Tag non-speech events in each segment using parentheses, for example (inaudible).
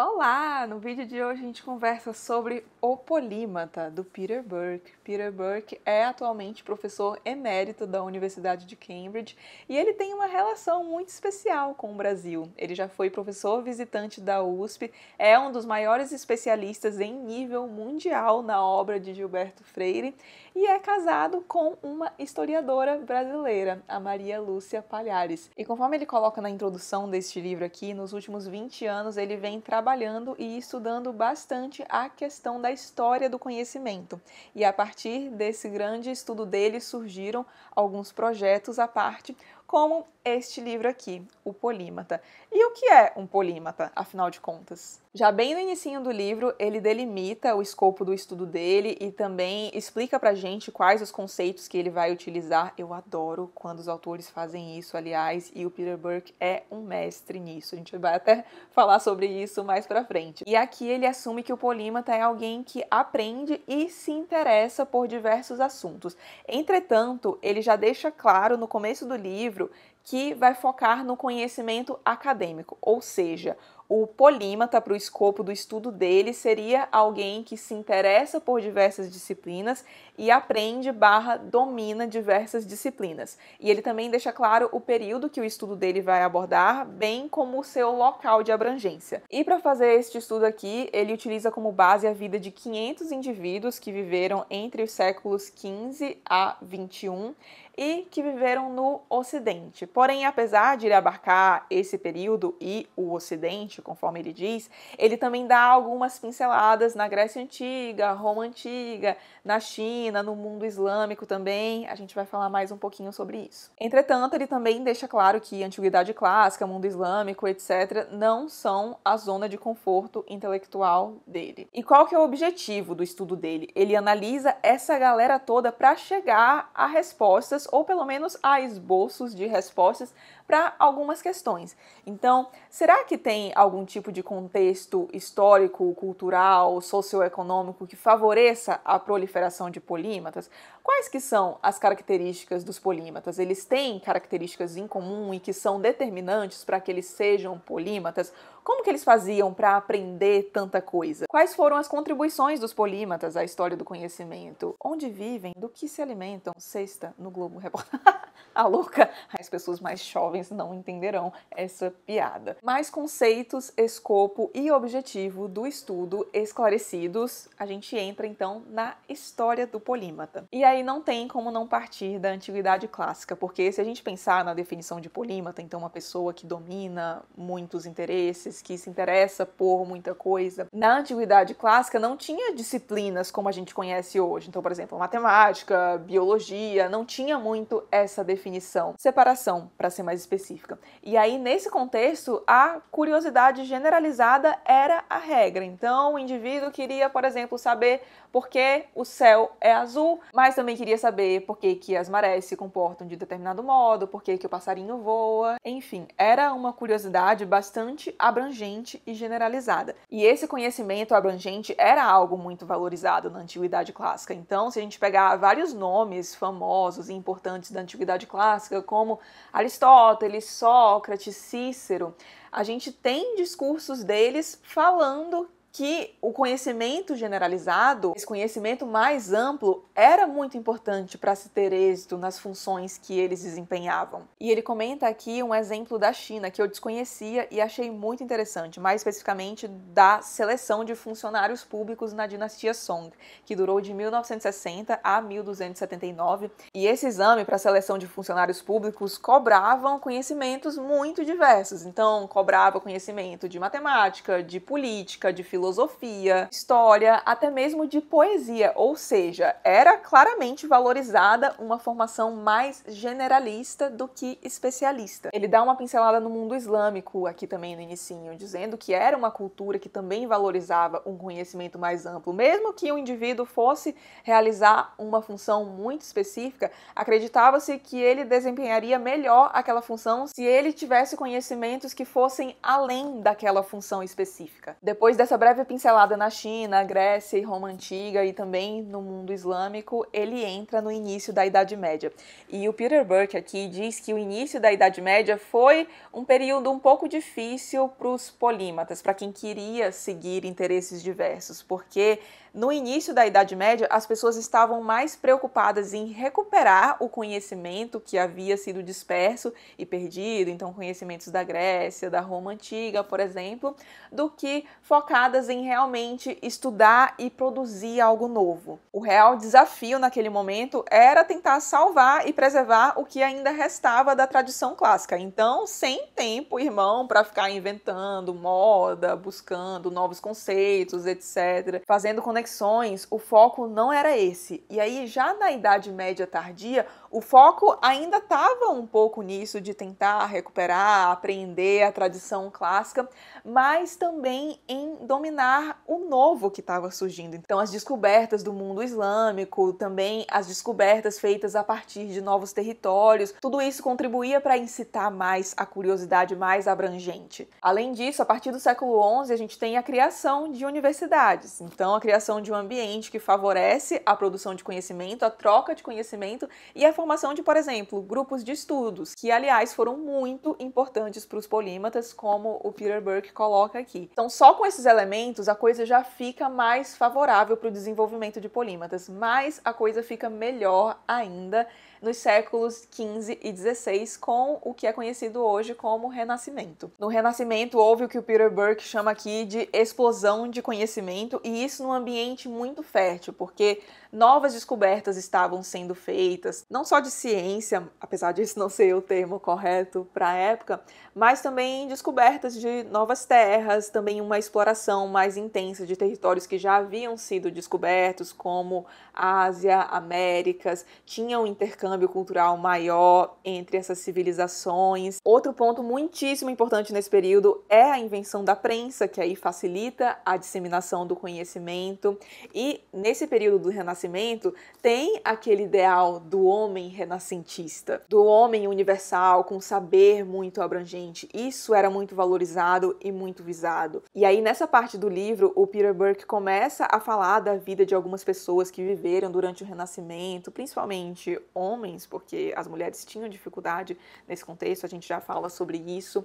Olá! No vídeo de hoje a gente conversa sobre O Polímata, do Peter Burke. Peter Burke é atualmente professor emérito da Universidade de Cambridge e ele tem uma relação muito especial com o Brasil. Ele já foi professor visitante da USP, é um dos maiores especialistas em nível mundial na obra de Gilberto Freire e é casado com uma historiadora brasileira, a Maria Lúcia Palhares. E conforme ele coloca na introdução deste livro aqui, nos últimos 20 anos ele vem trabalhando e estudando bastante a questão da história do conhecimento. E a partir desse grande estudo dele surgiram alguns projetos à parte, como este livro aqui, O Polímata. E o que é um polímata, afinal de contas? Já bem no início do livro, ele delimita o escopo do estudo dele e também explica pra gente quais os conceitos que ele vai utilizar. Eu adoro quando os autores fazem isso, aliás, e o Peter Burke é um mestre nisso. A gente vai até (laughs) falar sobre isso mais pra frente. E aqui ele assume que o polímata é alguém que aprende e se interessa por diversos assuntos. Entretanto, ele já deixa claro no começo do livro que vai focar no conhecimento acadêmico, ou seja, o polímata, tá para o escopo do estudo dele, seria alguém que se interessa por diversas disciplinas e aprende barra domina diversas disciplinas. E ele também deixa claro o período que o estudo dele vai abordar, bem como o seu local de abrangência. E para fazer este estudo aqui, ele utiliza como base a vida de 500 indivíduos que viveram entre os séculos 15 a 21 e que viveram no Ocidente. Porém, apesar de ele abarcar esse período e o Ocidente, conforme ele diz, ele também dá algumas pinceladas na Grécia Antiga, Roma Antiga, na China, no mundo islâmico também. A gente vai falar mais um pouquinho sobre isso. Entretanto, ele também deixa claro que Antiguidade Clássica, mundo islâmico, etc., não são a zona de conforto intelectual dele. E qual que é o objetivo do estudo dele? Ele analisa essa galera toda para chegar a respostas, ou pelo menos a esboços de respostas para algumas questões. Então, será que tem algum tipo de contexto histórico, cultural, socioeconômico que favoreça a proliferação de polímatas? Quais que são as características dos polímatas? Eles têm características em comum e que são determinantes para que eles sejam polímatas? Como que eles faziam para aprender tanta coisa? Quais foram as contribuições dos polímatas à história do conhecimento? Onde vivem? Do que se alimentam? Sexta, no Globo Repórter. (laughs) a louca. As pessoas mais jovens não entenderão essa piada. Mais conceitos, escopo e objetivo do estudo esclarecidos, a gente entra então na história do polímata. E aí aí não tem como não partir da antiguidade clássica, porque se a gente pensar na definição de polímata, então uma pessoa que domina muitos interesses, que se interessa por muita coisa, na antiguidade clássica não tinha disciplinas como a gente conhece hoje. Então, por exemplo, matemática, biologia, não tinha muito essa definição. Separação, para ser mais específica. E aí, nesse contexto, a curiosidade generalizada era a regra. Então, o indivíduo queria, por exemplo, saber por que o céu é azul, mas também também queria saber por que, que as marés se comportam de determinado modo, por que, que o passarinho voa. Enfim, era uma curiosidade bastante abrangente e generalizada. E esse conhecimento abrangente era algo muito valorizado na Antiguidade Clássica. Então, se a gente pegar vários nomes famosos e importantes da Antiguidade Clássica, como Aristóteles, Sócrates, Cícero, a gente tem discursos deles falando que o conhecimento generalizado, esse conhecimento mais amplo, era muito importante para se ter êxito nas funções que eles desempenhavam. E ele comenta aqui um exemplo da China que eu desconhecia e achei muito interessante, mais especificamente da seleção de funcionários públicos na dinastia Song, que durou de 1960 a 1279. E esse exame para seleção de funcionários públicos cobravam conhecimentos muito diversos. Então, cobrava conhecimento de matemática, de política, de filosofia filosofia, história, até mesmo de poesia, ou seja, era claramente valorizada uma formação mais generalista do que especialista. Ele dá uma pincelada no mundo islâmico aqui também no inicinho, dizendo que era uma cultura que também valorizava um conhecimento mais amplo, mesmo que o indivíduo fosse realizar uma função muito específica, acreditava-se que ele desempenharia melhor aquela função se ele tivesse conhecimentos que fossem além daquela função específica. Depois dessa breve pincelada na China, Grécia e Roma Antiga e também no mundo islâmico, ele entra no início da Idade Média. E o Peter Burke aqui diz que o início da Idade Média foi um período um pouco difícil para os polímatas, para quem queria seguir interesses diversos, porque no início da Idade Média, as pessoas estavam mais preocupadas em recuperar o conhecimento que havia sido disperso e perdido, então conhecimentos da Grécia, da Roma antiga, por exemplo, do que focadas em realmente estudar e produzir algo novo. O real desafio naquele momento era tentar salvar e preservar o que ainda restava da tradição clássica. Então, sem tempo, irmão, para ficar inventando moda, buscando novos conceitos, etc, fazendo conexões conexões, o foco não era esse. E aí, já na Idade Média tardia, o foco ainda estava um pouco nisso de tentar recuperar, aprender a tradição clássica, mas também em dominar o novo que estava surgindo. Então, as descobertas do mundo islâmico, também as descobertas feitas a partir de novos territórios, tudo isso contribuía para incitar mais a curiosidade mais abrangente. Além disso, a partir do século XI, a gente tem a criação de universidades. Então, a criação criação de um ambiente que favorece a produção de conhecimento, a troca de conhecimento e a formação de, por exemplo, grupos de estudos, que aliás foram muito importantes para os polímatas, como o Peter Burke coloca aqui. Então, só com esses elementos a coisa já fica mais favorável para o desenvolvimento de polímatas, mas a coisa fica melhor ainda nos séculos 15 e 16 com o que é conhecido hoje como Renascimento. No Renascimento houve o que o Peter Burke chama aqui de explosão de conhecimento e isso num ambiente muito fértil, porque novas descobertas estavam sendo feitas, não só de ciência, apesar de isso não ser o termo correto para a época, mas também descobertas de novas terras, também uma exploração mais intensa de territórios que já haviam sido descobertos, como Ásia, Américas, tinha um intercâmbio cultural maior entre essas civilizações. Outro ponto muitíssimo importante nesse período é a invenção da prensa, que aí facilita a disseminação do conhecimento, e nesse período do Renascimento, Renascimento tem aquele ideal do homem renascentista, do homem universal com saber muito abrangente. Isso era muito valorizado e muito visado. E aí nessa parte do livro, o Peter Burke começa a falar da vida de algumas pessoas que viveram durante o Renascimento, principalmente homens, porque as mulheres tinham dificuldade nesse contexto, a gente já fala sobre isso.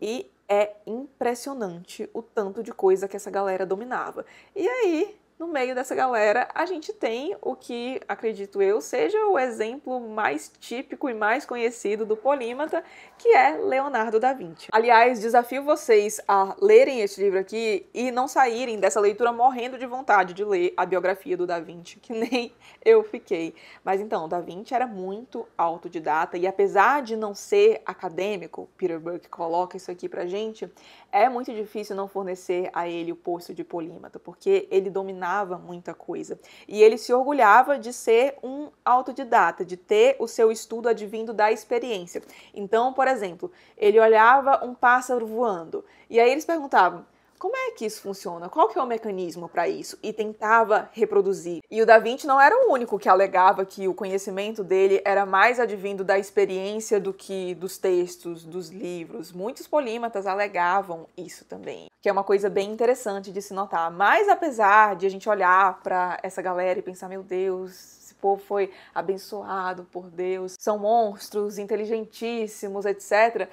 E é impressionante o tanto de coisa que essa galera dominava. E aí, no meio dessa galera, a gente tem o que, acredito eu, seja o exemplo mais típico e mais conhecido do polímata, que é Leonardo da Vinci. Aliás, desafio vocês a lerem este livro aqui e não saírem dessa leitura morrendo de vontade de ler a biografia do da Vinci, que (laughs) nem eu fiquei. Mas então, da Vinci era muito autodidata e apesar de não ser acadêmico, Peter Burke coloca isso aqui pra gente, é muito difícil não fornecer a ele o posto de polímata, porque ele dominava ensinava muita coisa. E ele se orgulhava de ser um autodidata, de ter o seu estudo advindo da experiência. Então, por exemplo, ele olhava um pássaro voando e aí eles perguntavam: como é que isso funciona? Qual que é o mecanismo para isso? E tentava reproduzir. E o Da Vinci não era o único que alegava que o conhecimento dele era mais advindo da experiência do que dos textos, dos livros. Muitos polímatas alegavam isso também, que é uma coisa bem interessante de se notar. Mas apesar de a gente olhar para essa galera e pensar, meu Deus, esse povo foi abençoado por Deus, são monstros inteligentíssimos, etc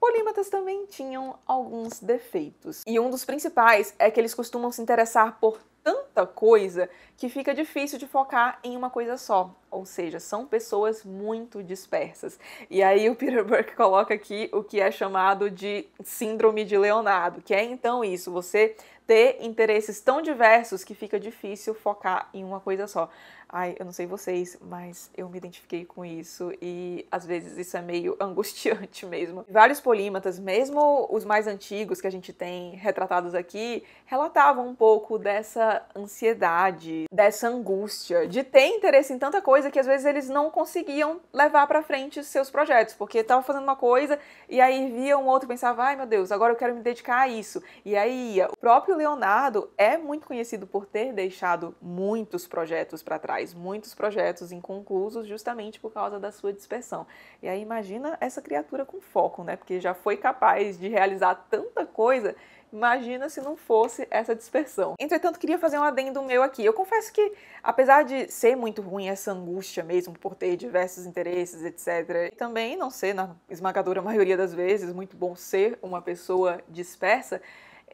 Polímatas também tinham alguns defeitos. E um dos principais é que eles costumam se interessar por tanta coisa que fica difícil de focar em uma coisa só. Ou seja, são pessoas muito dispersas. E aí o Peter Burke coloca aqui o que é chamado de síndrome de Leonardo, que é então isso, você ter interesses tão diversos que fica difícil focar em uma coisa só. Ai, eu não sei vocês, mas eu me identifiquei com isso e às vezes isso é meio (laughs) angustiante mesmo. Vários polímatas, mesmo os mais antigos que a gente tem retratados aqui, relatavam um pouco dessa ansiedade, dessa angústia, de ter interesse em tanta coisa que às vezes eles não conseguiam levar para frente seus projetos, porque estavam fazendo uma coisa e aí via um outro e pensava, ai meu Deus, agora eu quero me dedicar a isso. E aí ia. O próprio Leonardo é muito conhecido por ter deixado muitos projetos para trás muitos projetos inconclusos justamente por causa da sua dispersão. E aí imagina essa criatura com foco, né? Porque já foi capaz de realizar tanta coisa Imagina se não fosse essa dispersão. Entretanto, queria fazer um adendo meu aqui. Eu confesso que, apesar de ser muito ruim essa angústia mesmo por ter diversos interesses, etc., e também não ser, na esmagadora maioria das vezes, muito bom ser uma pessoa dispersa,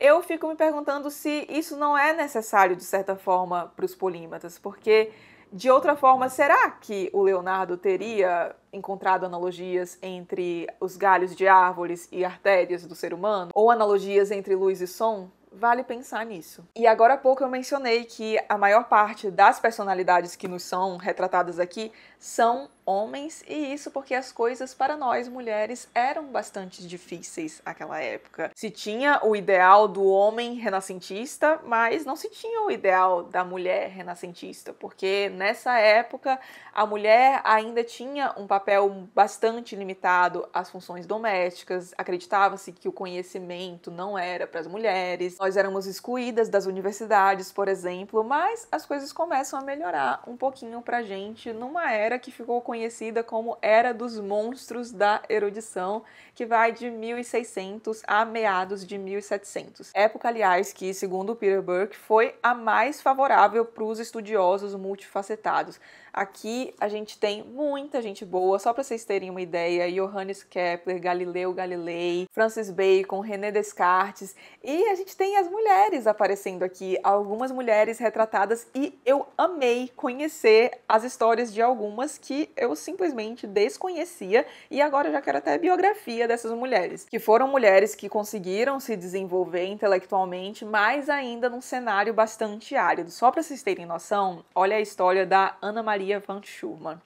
eu fico me perguntando se isso não é necessário, de certa forma, para os polímatas, porque de outra forma, será que o Leonardo teria encontrado analogias entre os galhos de árvores e artérias do ser humano? Ou analogias entre luz e som? Vale pensar nisso. E agora há pouco eu mencionei que a maior parte das personalidades que nos são retratadas aqui são homens, e isso porque as coisas para nós mulheres eram bastante difíceis naquela época. Se tinha o ideal do homem renascentista, mas não se tinha o ideal da mulher renascentista, porque nessa época a mulher ainda tinha um papel bastante limitado às funções domésticas, acreditava-se que o conhecimento não era para as mulheres, nós éramos excluídas das universidades, por exemplo, mas as coisas começam a melhorar um pouquinho para gente numa era que ficou com conhecida como Era dos Monstros da Erudição, que vai de 1600 a meados de 1700. Época, aliás, que, segundo Peter Burke, foi a mais favorável para os estudiosos multifacetados, Aqui a gente tem muita gente boa, só para vocês terem uma ideia: Johannes Kepler, Galileu Galilei, Francis Bacon, René Descartes. E a gente tem as mulheres aparecendo aqui, algumas mulheres retratadas, e eu amei conhecer as histórias de algumas que eu simplesmente desconhecia, e agora eu já quero até biografia dessas mulheres, que foram mulheres que conseguiram se desenvolver intelectualmente, mas ainda num cenário bastante árido. Só para vocês terem noção, olha a história da Ana Maria. Maria van Schumann.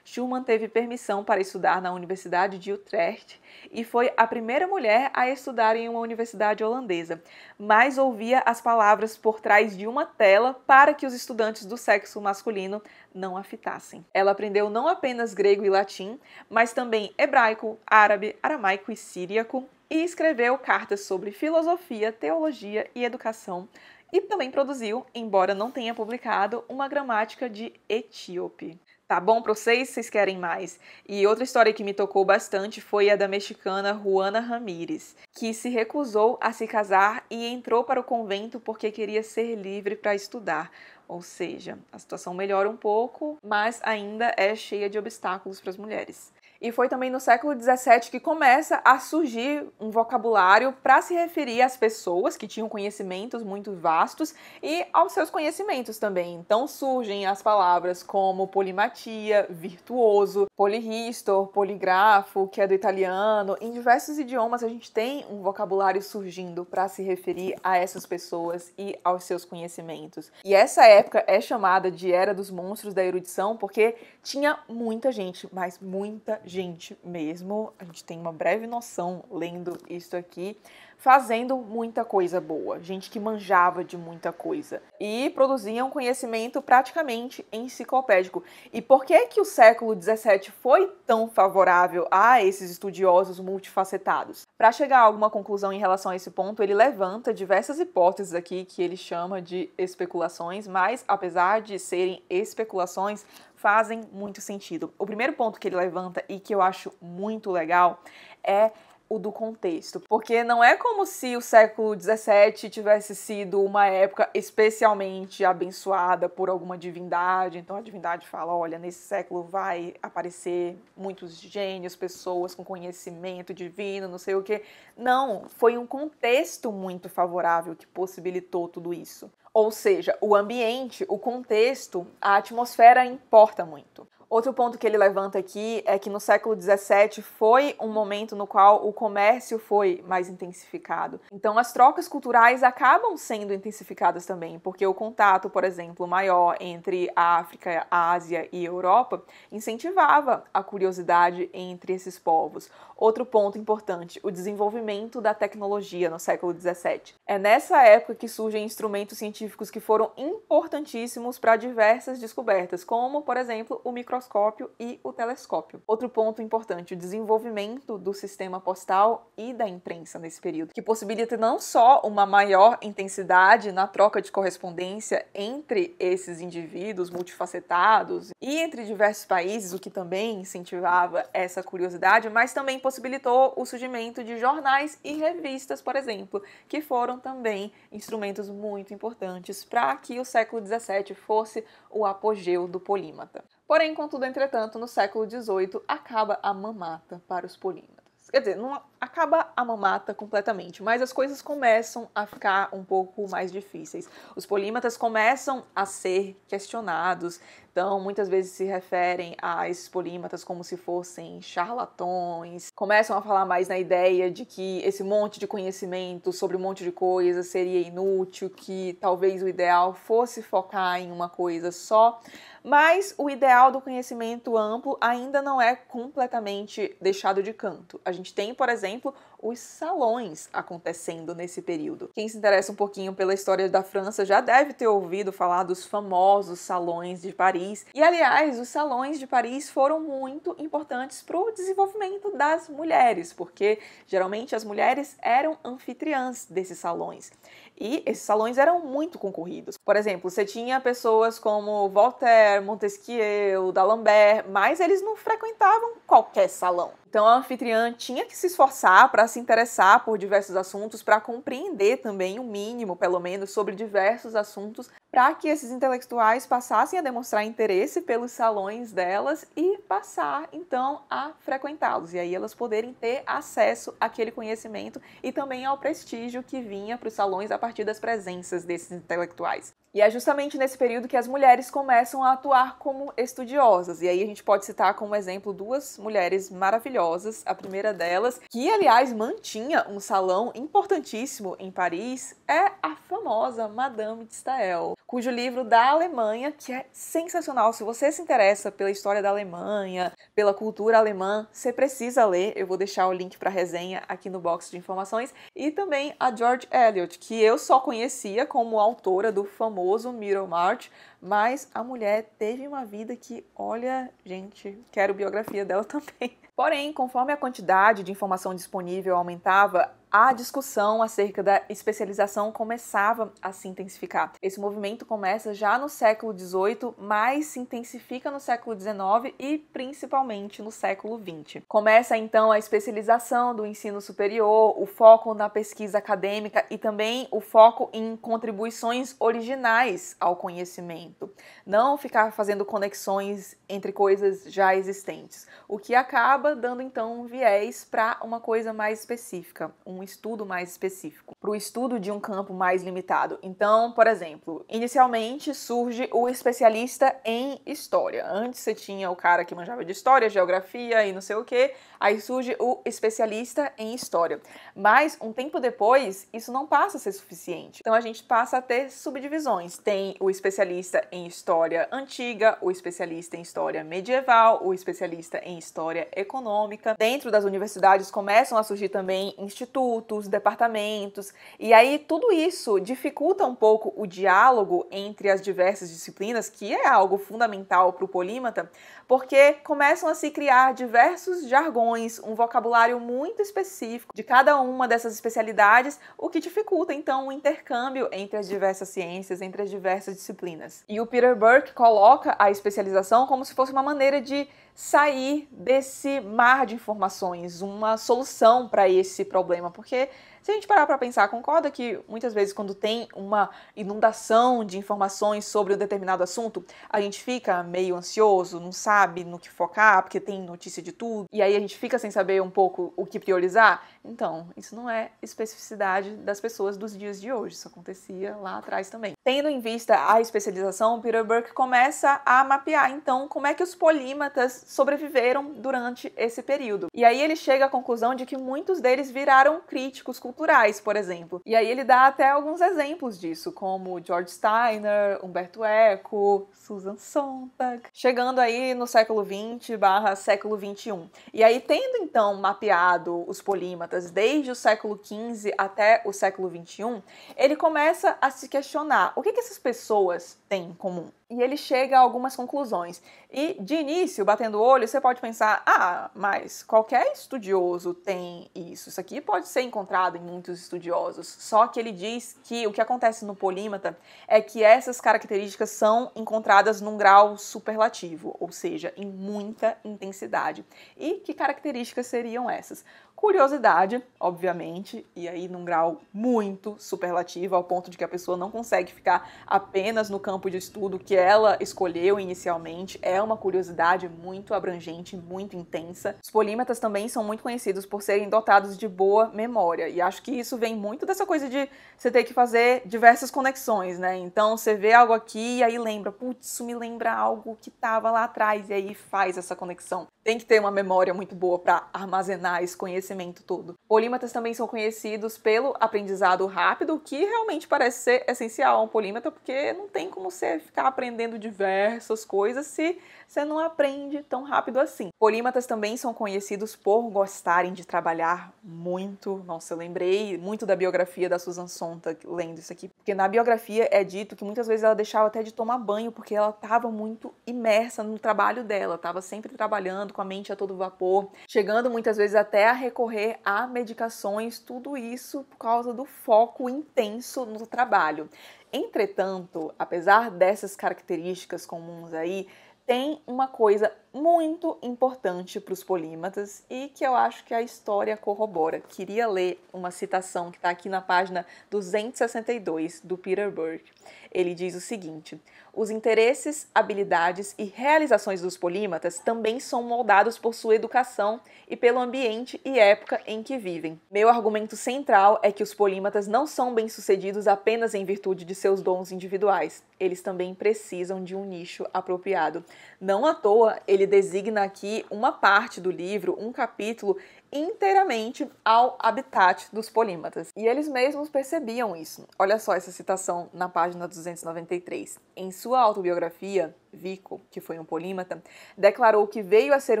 Schumann teve permissão para estudar na Universidade de Utrecht e foi a primeira mulher a estudar em uma universidade holandesa, mas ouvia as palavras por trás de uma tela para que os estudantes do sexo masculino não a fitassem. Ela aprendeu não apenas grego e latim, mas também hebraico, árabe, aramaico e síriaco e escreveu cartas sobre filosofia, teologia e educação e também produziu, embora não tenha publicado, uma gramática de etíope. Tá bom para vocês? Vocês querem mais? E outra história que me tocou bastante foi a da mexicana Juana Ramírez, que se recusou a se casar e entrou para o convento porque queria ser livre para estudar. Ou seja, a situação melhora um pouco, mas ainda é cheia de obstáculos para as mulheres. E foi também no século XVII que começa a surgir um vocabulário para se referir às pessoas que tinham conhecimentos muito vastos e aos seus conhecimentos também. Então surgem as palavras como polimatia, virtuoso, polihistor, poligrafo, que é do italiano. Em diversos idiomas a gente tem um vocabulário surgindo para se referir a essas pessoas e aos seus conhecimentos. E essa época é chamada de Era dos Monstros da Erudição porque tinha muita gente, mas muita gente mesmo, a gente tem uma breve noção lendo isso aqui, fazendo muita coisa boa, gente que manjava de muita coisa e produziam conhecimento praticamente enciclopédico. E por que que o século 17 foi tão favorável a esses estudiosos multifacetados? Para chegar a alguma conclusão em relação a esse ponto, ele levanta diversas hipóteses aqui que ele chama de especulações, mas apesar de serem especulações, fazem muito sentido. O primeiro ponto que ele levanta e que eu acho muito legal é o do contexto, porque não é como se o século XVII tivesse sido uma época especialmente abençoada por alguma divindade. Então a divindade fala: olha, nesse século vai aparecer muitos gênios, pessoas com conhecimento divino, não sei o que. Não, foi um contexto muito favorável que possibilitou tudo isso. Ou seja, o ambiente, o contexto, a atmosfera importa muito. Outro ponto que ele levanta aqui é que no século XVII foi um momento no qual o comércio foi mais intensificado. Então, as trocas culturais acabam sendo intensificadas também, porque o contato, por exemplo, maior entre a África, a Ásia e a Europa incentivava a curiosidade entre esses povos. Outro ponto importante, o desenvolvimento da tecnologia no século XVII. É nessa época que surgem instrumentos científicos que foram importantíssimos para diversas descobertas, como, por exemplo, o micro microscópio e o telescópio. Outro ponto importante, o desenvolvimento do sistema postal e da imprensa nesse período, que possibilita não só uma maior intensidade na troca de correspondência entre esses indivíduos multifacetados e entre diversos países, o que também incentivava essa curiosidade, mas também possibilitou o surgimento de jornais e revistas, por exemplo, que foram também instrumentos muito importantes para que o século XVII fosse o apogeu do polímata. Porém, contudo, entretanto, no século XVIII acaba a mamata para os polímeros. Quer dizer, acaba a mamata completamente, mas as coisas começam a ficar um pouco mais difíceis. Os polímatas começam a ser questionados, então muitas vezes se referem a esses polímatas como se fossem charlatões, começam a falar mais na ideia de que esse monte de conhecimento sobre um monte de coisa seria inútil, que talvez o ideal fosse focar em uma coisa só, mas o ideal do conhecimento amplo ainda não é completamente deixado de canto. A gente tem, por exemplo, exemplo, os salões acontecendo nesse período. Quem se interessa um pouquinho pela história da França já deve ter ouvido falar dos famosos salões de Paris. E aliás, os salões de Paris foram muito importantes para o desenvolvimento das mulheres, porque geralmente as mulheres eram anfitriãs desses salões. E esses salões eram muito concorridos. Por exemplo, você tinha pessoas como Voltaire, Montesquieu, D'Alembert, mas eles não frequentavam qualquer salão. Então a anfitriã tinha que se esforçar para se interessar por diversos assuntos, para compreender também o um mínimo, pelo menos, sobre diversos assuntos, para que esses intelectuais passassem a demonstrar interesse pelos salões delas e passar então a frequentá-los e aí elas poderem ter acesso àquele conhecimento e também ao prestígio que vinha para os salões a partir das presenças desses intelectuais. E é justamente nesse período que as mulheres começam a atuar como estudiosas. E aí a gente pode citar como exemplo duas mulheres maravilhosas. A primeira delas, que aliás mantinha um salão importantíssimo em Paris, é a famosa Madame de Staël, cujo livro da Alemanha, que é sensacional. Se você se interessa pela história da Alemanha, pela cultura alemã, você precisa ler. Eu vou deixar o link para a resenha aqui no box de informações. E também a George Eliot, que eu só conhecia como autora do famoso famoso Middlemarch, mas a mulher teve uma vida que, olha, gente, quero biografia dela (laughs) também. Porém, conforme a quantidade de informação disponível aumentava, a discussão acerca da especialização começava a se intensificar. Esse movimento começa já no século XVIII, mas se intensifica no século XIX e principalmente no século XX. Começa então a especialização do ensino superior, o foco na pesquisa acadêmica e também o foco em contribuições originais ao conhecimento, não ficar fazendo conexões entre coisas já existentes, o que acaba dando então um viés para uma coisa mais específica, um estudo mais específico, para o estudo de um campo mais limitado. Então, por exemplo, inicialmente surge o especialista em história. Antes você tinha o cara que manjava de história, geografia e não sei o que, aí surge o especialista em história. Mas um tempo depois, isso não passa a ser suficiente. Então a gente passa a ter subdivisões. Tem o especialista em história antiga, o especialista em história medieval, o especialista em história econômica. Dentro das universidades começam a surgir também institutos institutos, departamentos, e aí tudo isso dificulta um pouco o diálogo entre as diversas disciplinas, que é algo fundamental para o polímata, porque começam a se criar diversos jargões, um vocabulário muito específico de cada uma dessas especialidades, o que dificulta então o intercâmbio entre as diversas ciências, entre as diversas disciplinas. E o Peter Burke coloca a especialização como se fosse uma maneira de sair desse mar de informações, uma solução para esse problema, porque se a gente parar para pensar, concorda que muitas vezes quando tem uma inundação de informações sobre um determinado assunto, a gente fica meio ansioso, não sabe no que focar, porque tem notícia de tudo, e aí a gente fica sem saber um pouco o que priorizar? Então, isso não é especificidade das pessoas dos dias de hoje, isso acontecia lá atrás também. Tendo em vista a especialização, Peter Burke começa a mapear então como é que os polímatas sobreviveram durante esse período. E aí ele chega à conclusão de que muitos deles viraram críticos culturais culturais, por exemplo. E aí ele dá até alguns exemplos disso, como George Steiner, Humberto Eco, Susan Sontag, chegando aí no século 20 barra século 21. E aí, tendo então mapeado os polímatas desde o século 15 até o século 21, ele começa a se questionar o que, que essas pessoas têm em comum e ele chega a algumas conclusões. E de início, batendo o olho, você pode pensar: ah, mas qualquer estudioso tem isso. Isso aqui pode ser encontrado em muitos estudiosos. Só que ele diz que o que acontece no polímata é que essas características são encontradas num grau superlativo, ou seja, em muita intensidade. E que características seriam essas? curiosidade, obviamente, e aí num grau muito superlativo, ao ponto de que a pessoa não consegue ficar apenas no campo de estudo que ela escolheu inicialmente. É uma curiosidade muito abrangente, muito intensa. Os polímetas também são muito conhecidos por serem dotados de boa memória, e acho que isso vem muito dessa coisa de você ter que fazer diversas conexões, né? Então você vê algo aqui e aí lembra, putz, isso me lembra algo que tava lá atrás, e aí faz essa conexão. Tem que ter uma memória muito boa para armazenar esse conhecimento conhecimento todo. Polímatas também são conhecidos pelo aprendizado rápido, que realmente parece ser essencial a um polímata, porque não tem como você ficar aprendendo diversas coisas se você não aprende tão rápido assim. Polímatas também são conhecidos por gostarem de trabalhar muito. Nossa, eu lembrei muito da biografia da Susan Sontag lendo isso aqui, porque na biografia é dito que muitas vezes ela deixava até de tomar banho porque ela estava muito imersa no trabalho dela, estava sempre trabalhando com a mente a todo vapor, chegando muitas vezes até a recorrer a medicações, tudo isso por causa do foco intenso no trabalho. Entretanto, apesar dessas características comuns aí, tem uma coisa muito importante para os polímatas e que eu acho que a história corrobora. Queria ler uma citação que está aqui na página 262 do Peter Burke. Ele diz o seguinte: os interesses, habilidades e realizações dos polímatas também são moldados por sua educação e pelo ambiente e época em que vivem. Meu argumento central é que os polímatas não são bem-sucedidos apenas em virtude de seus dons individuais. Eles também precisam de um nicho apropriado. Não à toa, eles ele designa aqui uma parte do livro, um capítulo inteiramente ao habitat dos polímatas. E eles mesmos percebiam isso. Olha só essa citação na página 293. Em sua autobiografia, Vico, que foi um polímata, declarou que veio a ser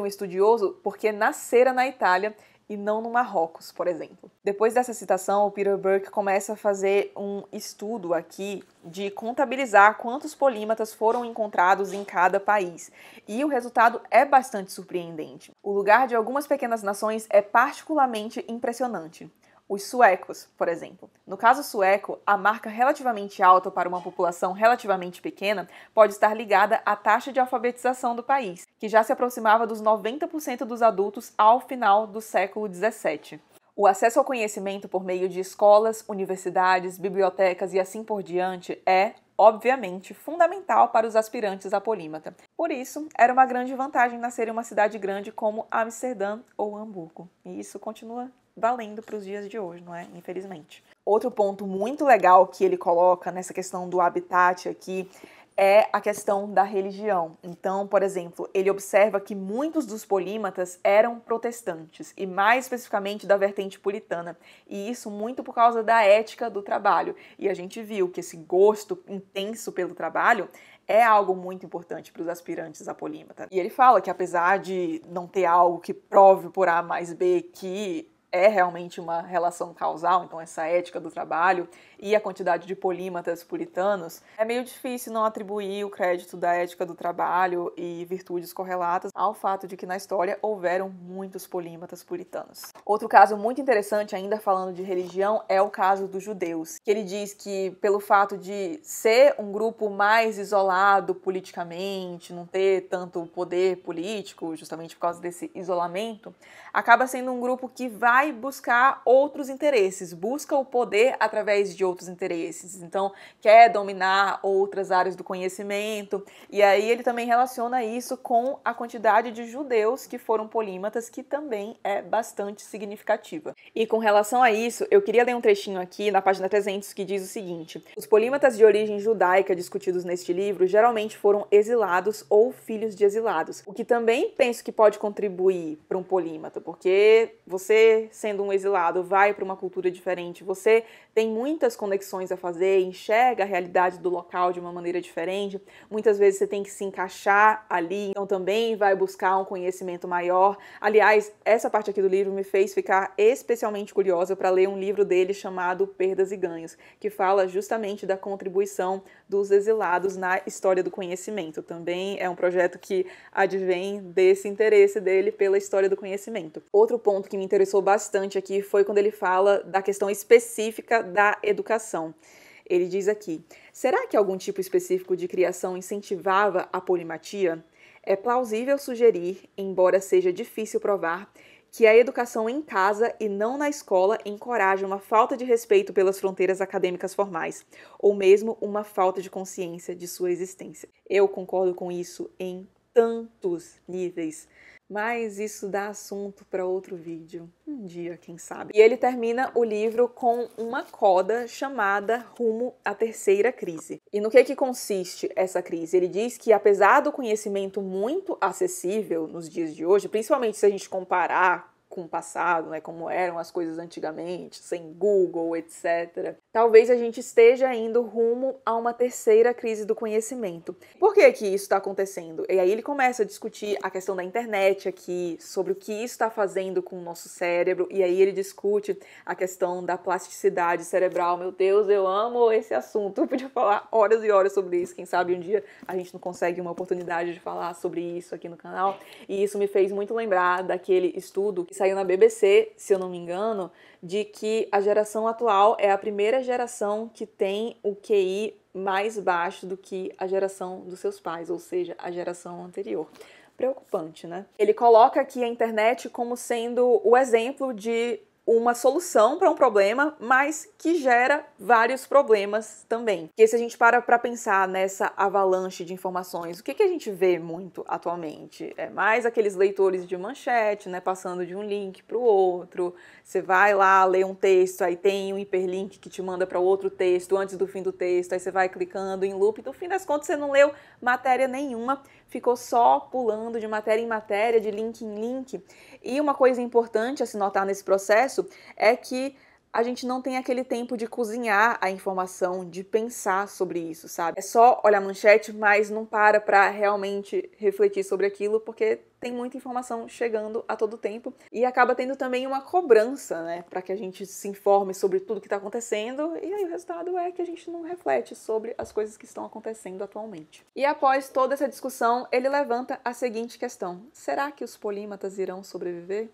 um estudioso porque nascera na Itália e não no Marrocos, por exemplo. Depois dessa citação, o Peter Burke começa a fazer um estudo aqui de contabilizar quantos polímatas foram encontrados em cada país, e o resultado é bastante surpreendente. O lugar de algumas pequenas nações é particularmente impressionante os suecos, por exemplo. No caso sueco, a marca relativamente alta para uma população relativamente pequena pode estar ligada à taxa de alfabetização do país, que já se aproximava dos 90% dos adultos ao final do século 17. O acesso ao conhecimento por meio de escolas, universidades, bibliotecas e assim por diante é, obviamente, fundamental para os aspirantes a polímata. Por isso, era uma grande vantagem nascer em uma cidade grande como Amsterdã ou Hamburgo. E isso continua valendo para os dias de hoje, não é? Infelizmente. Outro ponto muito legal que ele coloca nessa questão do habitat aqui é a questão da religião. Então, por exemplo, ele observa que muitos dos polímatas eram protestantes, e mais especificamente da vertente puritana, e isso muito por causa da ética do trabalho. E a gente viu que esse gosto intenso pelo trabalho é algo muito importante para os aspirantes a polímata. E ele fala que apesar de não ter algo que prove por A mais B que é realmente uma relação causal, então essa ética do trabalho e a quantidade de polímatas puritanos, é meio difícil não atribuir o crédito da ética do trabalho e virtudes correlatas ao fato de que na história houveram muitos polímatas puritanos. Outro caso muito interessante, ainda falando de religião, é o caso dos judeus, que ele diz que pelo fato de ser um grupo mais isolado politicamente, não ter tanto poder político, justamente por causa desse isolamento, acaba sendo um grupo que vai buscar outros interesses, busca o poder através de outros interesses. Então, quer dominar outras áreas do conhecimento. E aí ele também relaciona isso com a quantidade de judeus que foram polímatas, que também é bastante significativa. E com relação a isso, eu queria ler um trechinho aqui na página 300 que diz o seguinte: Os polímatas de origem judaica discutidos neste livro geralmente foram exilados ou filhos de exilados, o que também penso que pode contribuir para um polímata, porque você sendo um exilado vai para uma cultura diferente, você tem muitas conexões a fazer, enxerga a realidade do local de uma maneira diferente. Muitas vezes você tem que se encaixar ali, então também vai buscar um conhecimento maior. Aliás, essa parte aqui do livro me fez ficar especialmente curiosa para ler um livro dele chamado Perdas e Ganhos, que fala justamente da contribuição dos exilados na história do conhecimento. Também é um projeto que advém desse interesse dele pela história do conhecimento. Outro ponto que me interessou bastante aqui foi quando ele fala da questão específica da educação. Ele diz aqui: será que algum tipo específico de criação incentivava a polimatia? É plausível sugerir, embora seja difícil provar, que é a educação em casa e não na escola encoraja uma falta de respeito pelas fronteiras acadêmicas formais, ou mesmo uma falta de consciência de sua existência. Eu concordo com isso em tantos níveis. Mas isso dá assunto para outro vídeo, um dia, quem sabe. E ele termina o livro com uma coda chamada Rumo à Terceira Crise. E no que que consiste essa crise? Ele diz que apesar do conhecimento muito acessível nos dias de hoje, principalmente se a gente comparar com o passado, né, como eram as coisas antigamente, sem Google, etc. Talvez a gente esteja indo rumo a uma terceira crise do conhecimento. Por que que isso está acontecendo? E aí ele começa a discutir a questão da internet aqui, sobre o que isso está fazendo com o nosso cérebro, e aí ele discute a questão da plasticidade cerebral. Meu Deus, eu amo esse assunto. (laughs) Eu podia falar horas e horas sobre isso. Quem sabe um dia a gente não consegue uma oportunidade de falar sobre isso aqui no canal. E isso me fez muito lembrar daquele estudo que saiu saiu na BBC, se eu não me engano, de que a geração atual é a primeira geração que tem o QI mais baixo do que a geração dos seus pais, ou seja, a geração anterior. Preocupante, né? Ele coloca aqui a internet como sendo o exemplo de uma solução para um problema, mas que gera vários problemas também. E se a gente para para pensar nessa avalanche de informações, o que, que a gente vê muito atualmente? É mais aqueles leitores de manchete, né, passando de um link para o outro. Você vai lá, ler um texto, aí tem um hiperlink que te manda para outro texto antes do fim do texto, aí você vai clicando em loop, no fim das contas você não leu matéria nenhuma, ficou só pulando de matéria em matéria, de link em link. E uma coisa importante a se notar nesse processo processo é que a gente não tem aquele tempo de cozinhar a informação, de pensar sobre isso, sabe? É só olhar a manchete, mas não para para realmente refletir sobre aquilo, porque tem muita informação chegando a todo tempo e acaba tendo também uma cobrança, né, para que a gente se informe sobre tudo que está acontecendo e aí o resultado é que a gente não reflete sobre as coisas que estão acontecendo atualmente. E após toda essa discussão, ele levanta a seguinte questão: será que os polímatas irão sobreviver?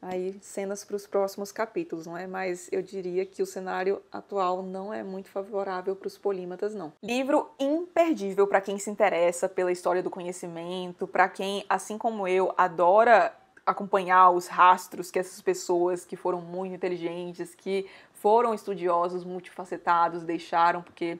aí cenas para os próximos capítulos, não é? Mas eu diria que o cenário atual não é muito favorável para os polímatas, não. Livro imperdível para quem se interessa pela história do conhecimento, para quem, assim como eu, adora acompanhar os rastros que essas pessoas que foram muito inteligentes, que foram estudiosos multifacetados deixaram, porque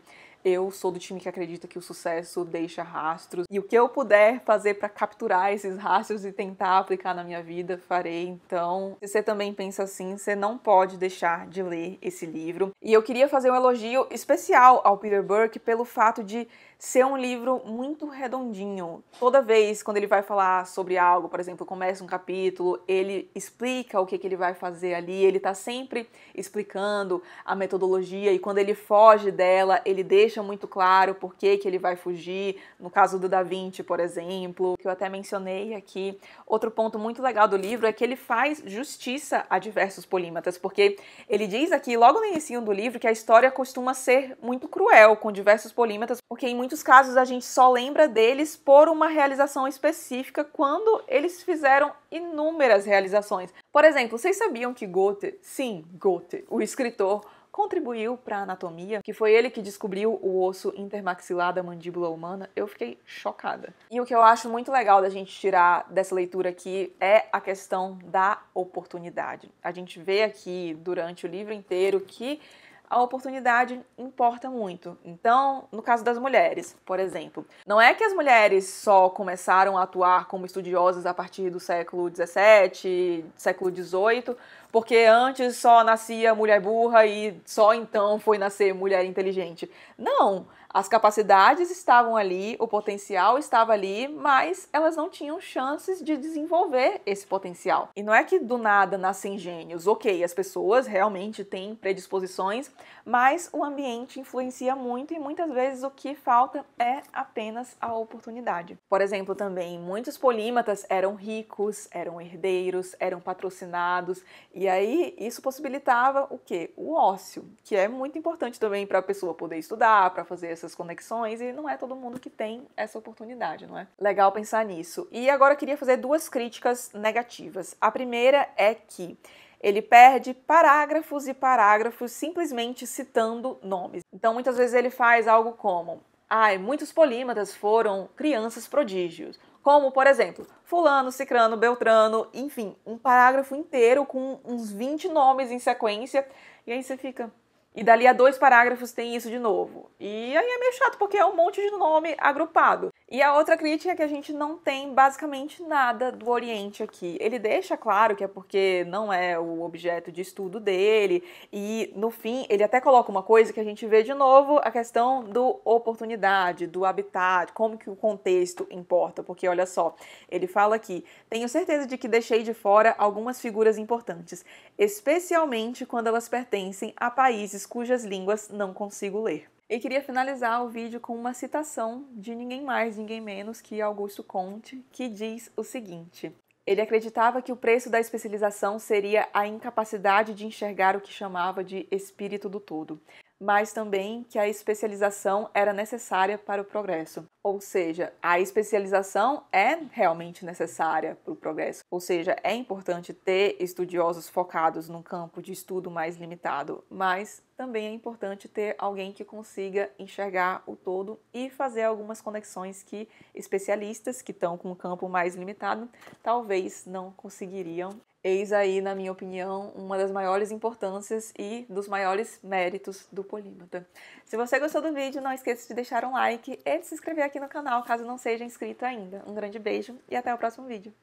eu sou do time que acredita que o sucesso deixa rastros e o que eu puder fazer para capturar esses rastros e tentar aplicar na minha vida, farei. Então, se você também pensa assim, você não pode deixar de ler esse livro. E eu queria fazer um elogio especial ao Peter Burke pelo fato de ser um livro muito redondinho. Toda vez quando ele vai falar sobre algo, por exemplo, começa um capítulo, ele explica o que, que ele vai fazer ali, ele está sempre explicando a metodologia e quando ele foge dela, ele deixa deixa muito claro por que, que ele vai fugir, no caso do Da Vinci, por exemplo, que eu até mencionei aqui. Outro ponto muito legal do livro é que ele faz justiça a diversos polímatas, porque ele diz aqui, logo no início do livro, que a história costuma ser muito cruel com diversos polímatas, porque em muitos casos a gente só lembra deles por uma realização específica quando eles fizeram inúmeras realizações. Por exemplo, vocês sabiam que Goethe, sim, Goethe, o escritor, contribuiu para a anatomia, que foi ele que descobriu o osso intermaxilar da mandíbula humana, eu fiquei chocada. E o que eu acho muito legal da gente tirar dessa leitura aqui é a questão da oportunidade. A gente vê aqui durante o livro inteiro que a oportunidade importa muito. Então, no caso das mulheres, por exemplo, não é que as mulheres só começaram a atuar como estudiosas a partir do século XVII, século XVIII, porque antes só nascia mulher burra e só então foi nascer mulher inteligente. Não! As capacidades estavam ali, o potencial estava ali, mas elas não tinham chances de desenvolver esse potencial. E não é que do nada nascem gênios. Ok, as pessoas realmente têm predisposições, mas o ambiente influencia muito e muitas vezes o que falta é apenas a oportunidade. Por exemplo, também muitos polímatas eram ricos, eram herdeiros, eram patrocinados, e aí isso possibilitava o que? O ócio, que é muito importante também para a pessoa poder estudar, para fazer essas essas conexões e não é todo mundo que tem essa oportunidade, não é? Legal pensar nisso. E agora eu queria fazer duas críticas negativas. A primeira é que ele perde parágrafos e parágrafos simplesmente citando nomes. Então muitas vezes ele faz algo como: "Ai, muitos polímatas foram crianças prodígios" como, por exemplo, Fulano, Cicrano, Beltrano, enfim, um parágrafo inteiro com uns 20 nomes em sequência, e aí você fica, e dali a dois parágrafos tem isso de novo. E aí é meio chato, porque é um monte de nome agrupado. E a outra crítica é que a gente não tem basicamente nada do Oriente aqui. Ele deixa claro que é porque não é o objeto de estudo dele, e no fim ele até coloca uma coisa que a gente vê de novo, a questão do oportunidade, do habitat, como que o contexto importa, porque olha só, ele fala aqui: "Tenho certeza de que deixei de fora algumas figuras importantes, especialmente quando elas pertencem a países cujas línguas não consigo ler." E queria finalizar o vídeo com uma citação de ninguém mais, ninguém menos que Augusto Conte, que diz o seguinte: Ele acreditava que o preço da especialização seria a incapacidade de enxergar o que chamava de espírito do todo mas também que a especialização era necessária para o progresso. Ou seja, a especialização é realmente necessária para o progresso. Ou seja, é importante ter estudiosos focados num campo de estudo mais limitado, mas também é importante ter alguém que consiga enxergar o todo e fazer algumas conexões que especialistas que estão com um campo mais limitado talvez não conseguiriam. Eis aí, na minha opinião, uma das maiores importâncias e dos maiores méritos do Polímata. Se você gostou do vídeo, não esqueça de deixar um like e de se inscrever aqui no canal caso não seja inscrito ainda. Um grande beijo e até o próximo vídeo.